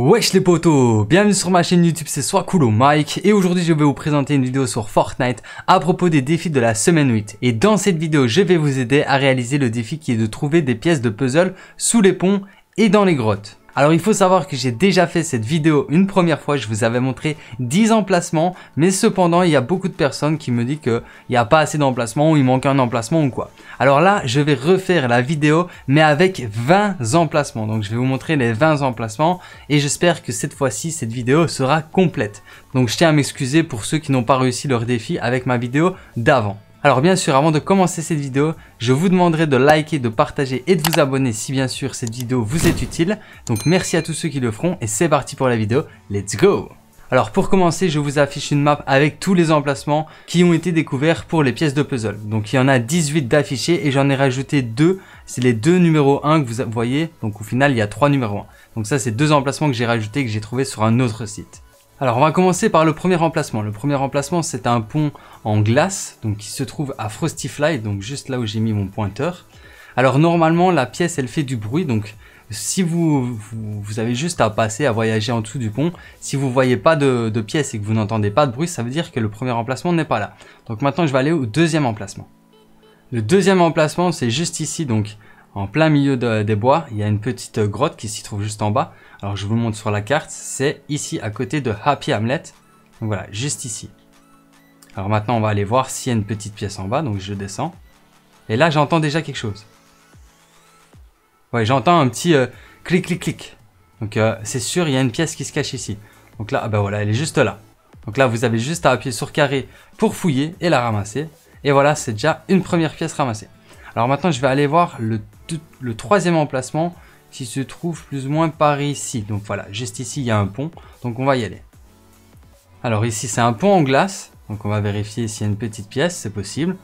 Wesh les potos, bienvenue sur ma chaîne YouTube, c'est Soit Cool au Mike et aujourd'hui je vais vous présenter une vidéo sur Fortnite à propos des défis de la semaine 8 et dans cette vidéo je vais vous aider à réaliser le défi qui est de trouver des pièces de puzzle sous les ponts et dans les grottes. Alors il faut savoir que j'ai déjà fait cette vidéo une première fois, je vous avais montré 10 emplacements, mais cependant il y a beaucoup de personnes qui me disent qu'il n'y a pas assez d'emplacements ou il manque un emplacement ou quoi. Alors là, je vais refaire la vidéo, mais avec 20 emplacements. Donc je vais vous montrer les 20 emplacements et j'espère que cette fois-ci, cette vidéo sera complète. Donc je tiens à m'excuser pour ceux qui n'ont pas réussi leur défi avec ma vidéo d'avant. Alors bien sûr, avant de commencer cette vidéo, je vous demanderai de liker, de partager et de vous abonner si bien sûr cette vidéo vous est utile. Donc merci à tous ceux qui le feront et c'est parti pour la vidéo, let's go alors pour commencer, je vous affiche une map avec tous les emplacements qui ont été découverts pour les pièces de puzzle. Donc il y en a 18 d'affichés et j'en ai rajouté deux. C'est les deux numéros 1 que vous voyez. Donc au final, il y a trois numéros 1. Donc ça, c'est deux emplacements que j'ai rajoutés que j'ai trouvé sur un autre site. Alors on va commencer par le premier emplacement. Le premier emplacement, c'est un pont en glace donc qui se trouve à Frosty Fly, donc juste là où j'ai mis mon pointeur. Alors normalement la pièce elle fait du bruit donc si vous, vous, avez juste à passer, à voyager en dessous du pont, si vous voyez pas de, de pièce et que vous n'entendez pas de bruit, ça veut dire que le premier emplacement n'est pas là. Donc maintenant, je vais aller au deuxième emplacement. Le deuxième emplacement, c'est juste ici, donc en plein milieu des bois, il y a une petite grotte qui s'y trouve juste en bas. Alors je vous montre sur la carte, c'est ici à côté de Happy Hamlet. Donc voilà, juste ici. Alors maintenant on va aller voir s'il y a une petite pièce en bas, donc je descends. Et là j'entends déjà quelque chose. Oui, j'entends un petit euh, clic clic clic. Donc euh, c'est sûr, il y a une pièce qui se cache ici. Donc là, ah bah voilà, elle est juste là. Donc là, vous avez juste à appuyer sur carré pour fouiller et la ramasser. Et voilà, c'est déjà une première pièce ramassée. Alors maintenant, je vais aller voir le le troisième emplacement qui se trouve plus ou moins par ici. Donc voilà, juste ici, il y a un pont. Donc on va y aller. Alors ici, c'est un pont en glace. Donc on va vérifier s'il y a une petite pièce, c'est possible.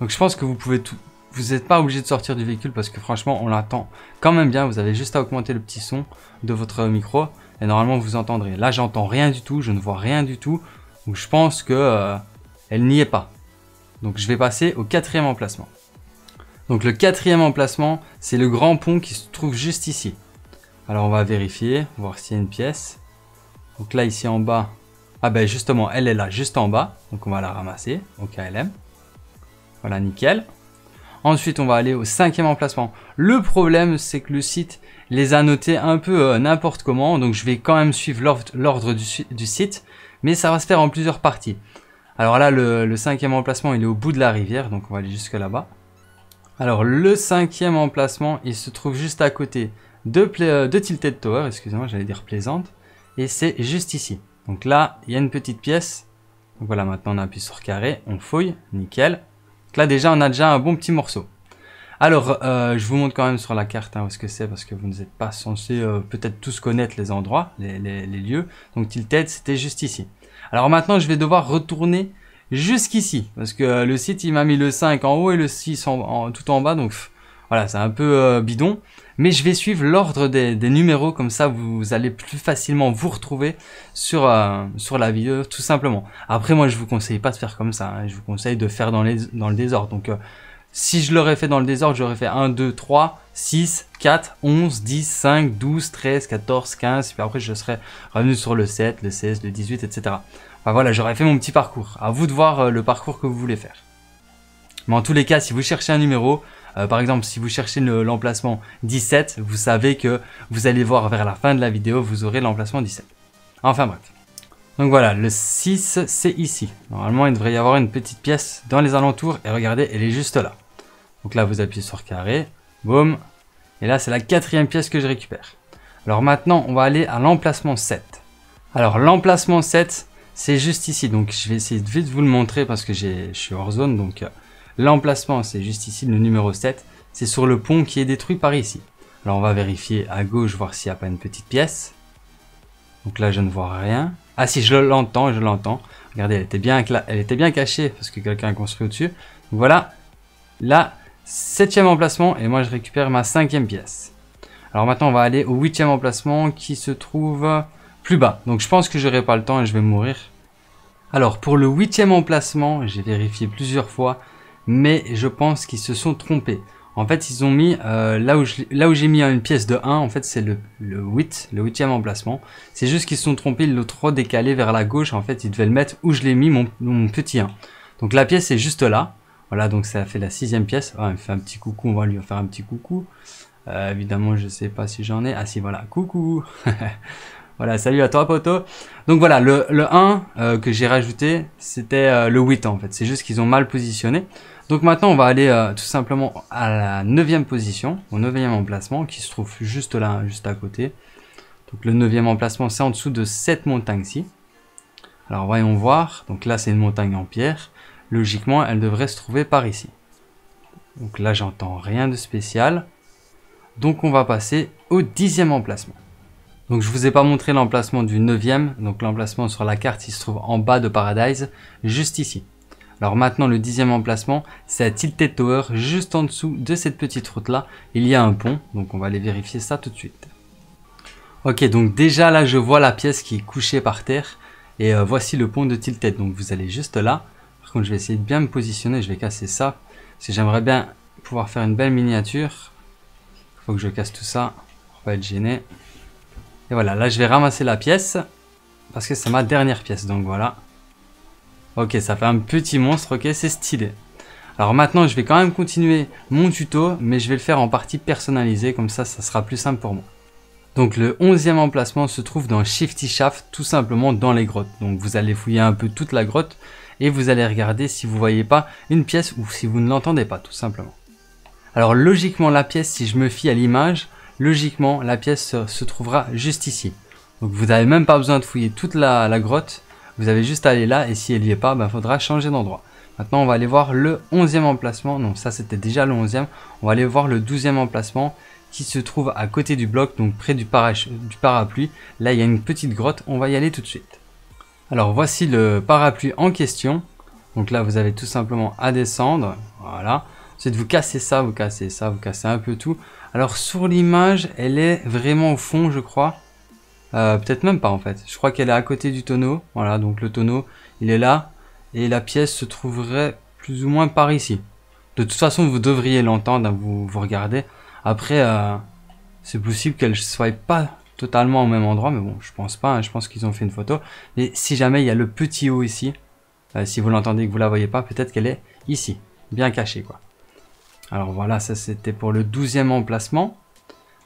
Donc je pense que vous pouvez tout... Vous n'êtes pas obligé de sortir du véhicule parce que franchement, on l'attend quand même bien. Vous avez juste à augmenter le petit son de votre micro et normalement vous entendrez. Là, j'entends rien du tout, je ne vois rien du tout. Donc je pense que euh, elle n'y est pas. Donc je vais passer au quatrième emplacement. Donc le quatrième emplacement, c'est le grand pont qui se trouve juste ici. Alors on va vérifier, voir s'il y a une pièce. Donc là, ici en bas, ah ben justement, elle est là, juste en bas. Donc on va la ramasser au KLM. Voilà, nickel. Ensuite, on va aller au cinquième emplacement. Le problème, c'est que le site les a notés un peu euh, n'importe comment. Donc je vais quand même suivre l'ordre du, site. Mais ça va se faire en plusieurs parties. Alors là, le cinquième emplacement, il est au bout de la rivière. Donc on va aller jusque là-bas. Alors le cinquième emplacement, il se trouve juste à côté euh, de, Tilted Tower, excusez-moi, j'allais dire plaisante, et c'est juste ici. Donc là, il y a une petite pièce. voilà, maintenant on appuie sur carré, on fouille, nickel. Donc là déjà, on a déjà un bon petit morceau. Alors, euh, je vous montre quand même sur la carte hein, où ce que c'est, parce que vous n'êtes pas censé euh, peut-être tous connaître les endroits, les, les lieux. Donc Tilted, c'était juste ici. Alors maintenant, je vais devoir retourner jusqu'ici. Parce que le site, il m'a mis le 5 en haut et le 6 en, tout en bas. Donc voilà, c'est un peu euh, bidon. Mais je vais suivre l'ordre des, numéros, comme ça vous allez plus facilement vous retrouver sur, euh, sur la vidéo, tout simplement. Après, moi, je vous conseille pas de faire comme ça. Hein. Je vous conseille de faire dans, les, dans le désordre. Donc euh, si je l'aurais fait dans le désordre, j'aurais fait 1, 2, 3, 6, 4, 11, 10, 5, 12, 13, 14, 15, puis après je serais revenu sur le 7, le 16, le 18, etc. Enfin voilà, j'aurais fait mon petit parcours. À vous de voir euh, le parcours que vous voulez faire. Mais en tous les cas, si vous cherchez un numéro, euh, par exemple, si vous cherchez l'emplacement 17, vous savez que vous allez voir vers la fin de la vidéo, vous aurez l'emplacement 17. Enfin bref. Donc voilà, le 6, c'est ici. Normalement, il devrait y avoir une petite pièce dans les alentours. Et regardez, elle est juste là. Donc là, vous appuyez sur carré, boum. Et là, c'est la quatrième pièce que je récupère. Alors maintenant, on va aller à l'emplacement 7. Alors l'emplacement 7, c'est juste ici. Donc je vais essayer de vous le montrer parce que je suis hors zone. Donc euh, l'emplacement, c'est juste ici, le numéro 7. C'est sur le pont qui est détruit par ici. Alors on va vérifier à gauche, voir s'il n'y a pas une petite pièce. Donc là, je ne vois rien. Ah si, je l'entends, je l'entends. Regardez, elle était, bien elle était bien cachée parce que quelqu'un a construit au-dessus. Voilà, là, 7 septième emplacement et moi je récupère ma cinquième pièce. Alors maintenant on va aller au 8 huitième emplacement qui se trouve plus bas. Donc je pense que j'aurai pas le temps et je vais mourir. Alors pour le huitième emplacement, j'ai vérifié plusieurs fois, mais je pense qu'ils se sont trompés. En fait, ils ont mis, euh, là où j'ai mis hein, une pièce de 1, en fait, c'est le, 8, le 8e emplacement. C'est juste qu'ils se sont trompés, le l'ont trop décalé vers la gauche. En fait, ils devaient le mettre où je l'ai mis, mon, petit 1. Donc la pièce est juste là. Voilà, donc ça fait la sixième pièce. Ah, fait un petit coucou, on va lui faire un petit coucou. Euh, évidemment, je sais pas si j'en ai. Ah si, voilà, coucou Voilà, salut à toi, poto. Donc voilà, le, 1 euh, que j'ai rajouté, c'était euh, le 8 en fait. C'est juste qu'ils ont mal positionné. Donc maintenant, on va aller tout simplement à la neuvième position, au neuvième emplacement, qui se trouve juste là, juste à côté. Donc le neuvième emplacement, c'est en dessous de cette montagne-ci. Alors voyons voir. Donc là, c'est une montagne en pierre. Logiquement, elle devrait se trouver par ici. Donc là, j'entends rien de spécial. Donc on va passer au dixième emplacement. Donc je vous ai pas montré l'emplacement du neuvième. donc l'emplacement sur la carte il se trouve en bas de Paradise, juste ici. Alors maintenant le dixième emplacement, c'est à Tilted Tower, juste en dessous de cette petite route là, il y a un pont, donc on va aller vérifier ça tout de suite. Ok donc déjà là je vois la pièce qui est couchée par terre, et euh, voici le pont de Tilted, donc vous allez juste là, je vais essayer de bien me positionner. Je vais casser ça. Si j'aimerais bien pouvoir faire une belle miniature. Il faut que je casse tout ça. Pour pas être gêné. Et voilà, là je vais ramasser la pièce. Parce que c'est ma dernière pièce, donc voilà. Ok, ça fait un petit monstre, ok, c'est stylé. Alors maintenant, je vais quand même continuer mon tuto, mais je vais le faire en partie personnalisé, comme ça, ça sera plus simple pour moi. Donc le 11e emplacement se trouve dans Shifty Shaft, tout simplement dans les grottes. Donc vous allez fouiller un peu toute la grotte, et vous allez regarder si vous voyez pas une pièce ou si vous ne l'entendez pas tout simplement. Alors logiquement la pièce, si je me fie à l'image, logiquement la pièce se trouvera juste ici. Donc vous n'avez même pas besoin de fouiller toute la, grotte, vous avez juste à aller là et si elle n'y est pas, il ben, faudra changer d'endroit. Maintenant on va aller voir le 11e emplacement, non ça c'était déjà le 11e, on va aller voir le 12e emplacement qui se trouve à côté du bloc, donc près du, du parapluie. Là il y a une petite grotte, on va y aller tout de suite. Alors voici le parapluie en question. Donc là vous avez tout simplement à descendre. Voilà. de vous casser ça, vous casser ça, vous casser un peu tout. Alors sur l'image elle est vraiment au fond je crois. Euh, peut-être même pas en fait. Je crois qu'elle est à côté du tonneau. Voilà donc le tonneau il est là. Et la pièce se trouverait plus ou moins par ici. De toute façon vous devriez l'entendre, hein, vous, vous regardez. Après euh, c'est possible qu'elle ne soit pas totalement au même endroit, mais bon, je pense pas, hein, je pense qu'ils ont fait une photo. Mais si jamais il y a le petit haut ici, euh, si vous l'entendez que vous la voyez pas, peut-être qu'elle est ici, bien cachée quoi. Alors voilà, ça c'était pour le 12e emplacement.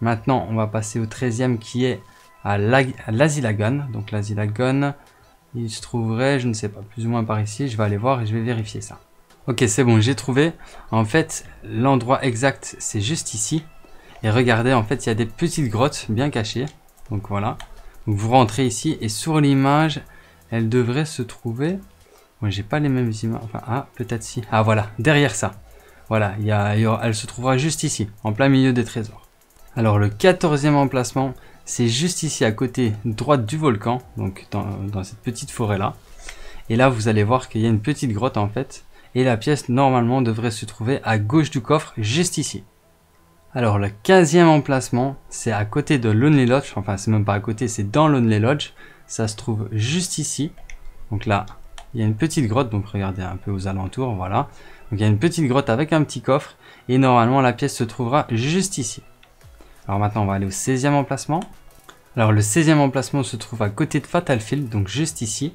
Maintenant, on va passer au 13e qui est à l'Asilagon. Donc l'Asilagon, il se trouverait, je ne sais pas, plus ou moins par ici. Je vais aller voir et je vais vérifier ça. Ok, c'est bon, j'ai trouvé. En fait, l'endroit exact, c'est juste ici. Et regardez, en fait, il y a des petites grottes bien cachées. Donc voilà. vous rentrez ici et sur l'image, elle devrait se trouver... Moi, j'ai pas les mêmes images. Enfin, ah, peut-être si. Ah, voilà, derrière ça. Voilà, elle se trouvera juste ici, en plein milieu des trésors. Alors, le 14e emplacement, c'est juste ici, à côté droite du volcan, donc dans, dans cette petite forêt-là. Et là, vous allez voir qu'il y a une petite grotte, en fait. Et la pièce, normalement, devrait se trouver à gauche du coffre, juste ici. Alors le 15e emplacement, c'est à côté de Lonely Lodge, enfin c'est même pas à côté, c'est dans Lonely Lodge. Ça se trouve juste ici. Donc là, il y a une petite grotte, donc regardez un peu aux alentours, voilà. Donc il y a une petite grotte avec un petit coffre, et normalement la pièce se trouvera juste ici. Alors maintenant on va aller au 16e emplacement. Alors le 16e emplacement se trouve à côté de Fatal Field, donc juste ici.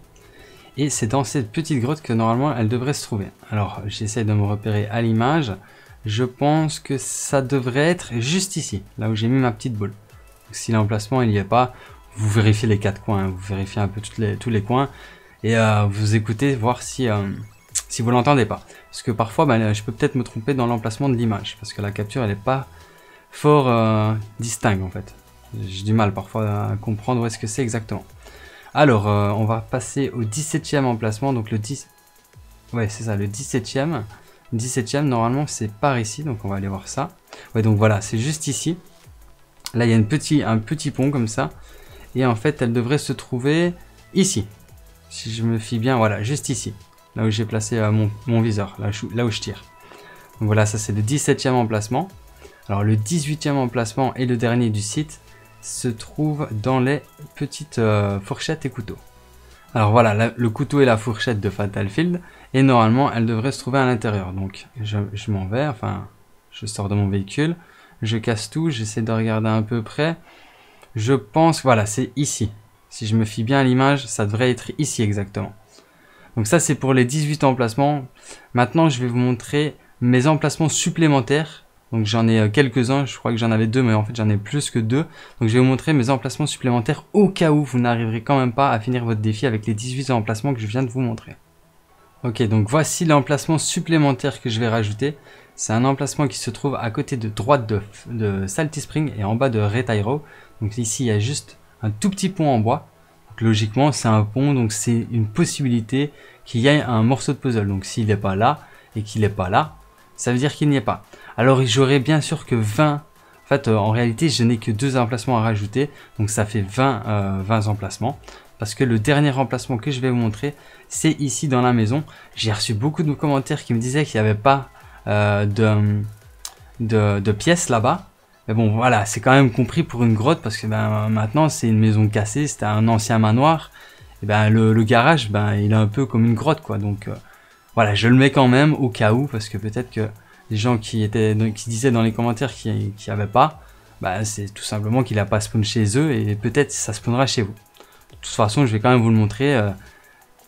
Et c'est dans cette petite grotte que normalement elle devrait se trouver. Alors j'essaie de me repérer à l'image je pense que ça devrait être juste ici, là où j'ai mis ma petite boule. si l'emplacement il n'y est pas, vous vérifiez les quatre coins, vous vérifiez un peu tous les coins et euh, vous écoutez voir euh, si, vous l'entendez pas. Parce que parfois, bah, je peux peut-être me tromper dans l'emplacement de l'image, parce que la capture elle n'est pas fort euh, distincte en fait. J'ai du mal parfois à comprendre où est-ce que c'est exactement. Alors, on va passer au 17e emplacement, donc le 10... Ouais, c'est ça, le 17e. 17ème, normalement c'est par ici, donc on va aller voir ça. Ouais, donc voilà, c'est juste ici. Là, il y a un petit pont comme ça. Et en fait, elle devrait se trouver ici. Si je me fie bien, voilà, juste ici. Là où j'ai placé euh, mon, viseur, là, où je tire. voilà, ça c'est le 17ème emplacement. Alors le 18 e emplacement et le dernier du site se trouvent dans les petites euh, fourchettes et couteaux. Alors voilà, le couteau et la fourchette de Fatal Field et normalement elle devrait se trouver à l'intérieur. Donc je, m'en vais, enfin je sors de mon véhicule, je casse tout, j'essaie de regarder un peu près. Je pense, voilà, c'est ici. Si je me fie bien à l'image, ça devrait être ici exactement. Donc ça c'est pour les 18 emplacements. Maintenant je vais vous montrer mes emplacements supplémentaires. Donc j'en ai euh, quelques-uns, je crois que j'en avais deux, mais en fait j'en ai plus que deux. Donc je vais vous montrer mes emplacements supplémentaires au cas où vous n'arriverez quand même pas à finir votre défi avec les 18 emplacements que je viens de vous montrer. Ok, donc voici l'emplacement supplémentaire que je vais rajouter. C'est un emplacement qui se trouve à côté de droite de, Salty Spring et en bas de Retiro. Donc ici, il y a juste un tout petit pont en bois. logiquement, c'est un pont, donc c'est une possibilité qu'il y ait un morceau de puzzle. Donc s'il n'est pas là et qu'il n'est pas là, ça veut dire qu'il n'y est pas. Alors j'aurais bien sûr que 20... En fait, euh, en réalité, je n'ai que deux emplacements à rajouter. Donc ça fait 20, 20 euh, emplacements parce que le dernier remplacement que je vais vous montrer, c'est ici dans la maison. J'ai reçu beaucoup de commentaires qui me disaient qu'il n'y avait pas euh, de, de, pièces là-bas. Mais bon, voilà, c'est quand même compris pour une grotte parce que ben, maintenant, c'est une maison cassée, c'était un ancien manoir. Et ben, le, garage, ben, il est un peu comme une grotte, quoi. Donc, euh, voilà, je le mets quand même au cas où parce que peut-être que les gens qui, étaient, qui disaient dans les commentaires qu'il n'y avait pas, ben, c'est tout simplement qu'il n'a pas spawn chez eux et peut-être ça spawnera chez vous. De toute façon, je vais quand même vous le montrer. Euh,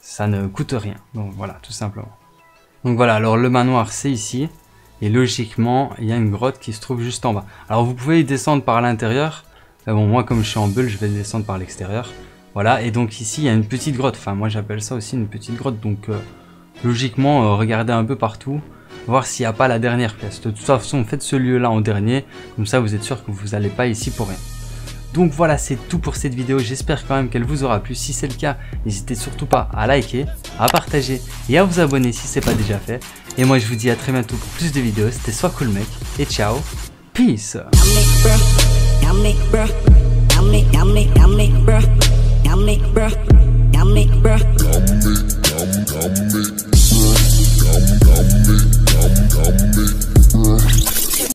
ça ne coûte rien. Donc voilà, tout simplement. Donc voilà, alors le manoir, c'est ici. Et logiquement, il y a une grotte qui se trouve juste en bas. Alors vous pouvez y descendre par l'intérieur. bon, moi, comme je suis en bulle, je vais descendre par l'extérieur. Voilà, et donc ici, il y a une petite grotte. Enfin, moi, j'appelle ça aussi une petite grotte. Donc, euh, logiquement, euh, regardez un peu partout. Voir s'il n'y a pas la dernière pièce. De toute façon, faites ce lieu-là en dernier. Comme ça, vous êtes sûr que vous n'allez pas ici pour rien. Donc voilà, c'est tout pour cette vidéo. J'espère quand même qu'elle vous aura plu. Si c'est le cas, n'hésitez surtout pas à liker, à partager et à vous abonner si ce n'est pas déjà fait. Et moi, je vous dis à très bientôt pour plus de vidéos. C'était Soit Cool Mec et ciao. Peace